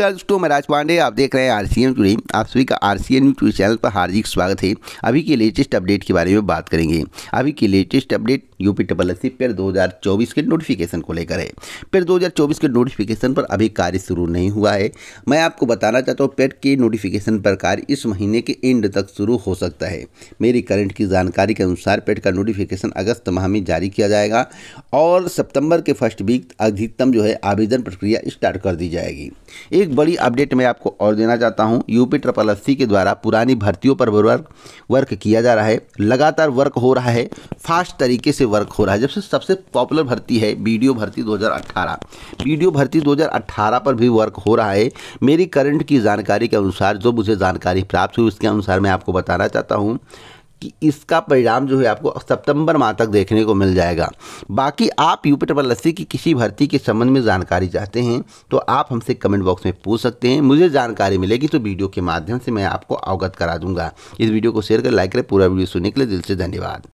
दोस्तों तो मैं राज पांडे आप देख रहे हैं आर सी एम टूडे आप सभी का R C N news today channel पर हार्दिक स्वागत है अभी के लेटेस्ट अपडेट के बारे में बात करेंगे अभी के लेटेस्ट अपडेट यूपी टबल एस सी पेयर 2024 के नोटिफिकेशन को लेकर है पेयर 2024 के नोटिफिकेशन पर अभी कार्य शुरू नहीं हुआ है मैं आपको बताना चाहता हूँ पेड e के नोटिफिकेशन पर कार्य इस महीने के एंड तक शुरू हो सकता है मेरी करंट की जानकारी के अनुसार पेड e का नोटिफिकेशन अगस्त माह में जारी किया जाएगा और सितंबर के फर्स्ट वीक अधिकतम जो है आवेदन प्रक्रिया स्टार्ट कर दी जाएगी एक बड़ी अपडेट मैं आपको और देना चाहता हूं यूपी ट्रिपल अस्सी के द्वारा पुरानी भर्तियों पर वर्क वर्क किया जा रहा है लगातार वर्क हो रहा है फास्ट तरीके से वर्क हो रहा है जबसे सबसे पॉपुलर भर्ती है बीडीओ भर्ती 2018 बीडीओ भर्ती 2018 पर भी वर्क हो रहा है मेरी करंट की जानकारी के अनुसार जो मुझे जानकारी प्राप्त हुई उसके अनुसार मैं आपको बताना चाहता हूँ कि इसका परिणाम जो है आपको सितंबर माह तक देखने को मिल जाएगा बाकी आप यूपी ट्रिपल की किसी भर्ती के संबंध में जानकारी चाहते हैं तो आप हमसे कमेंट बॉक्स में पूछ सकते हैं मुझे जानकारी मिलेगी तो वीडियो के माध्यम से मैं आपको अवगत करा दूंगा इस वीडियो को शेयर कर लाइक करें पूरा वीडियो सुनने के लिए दिल से धन्यवाद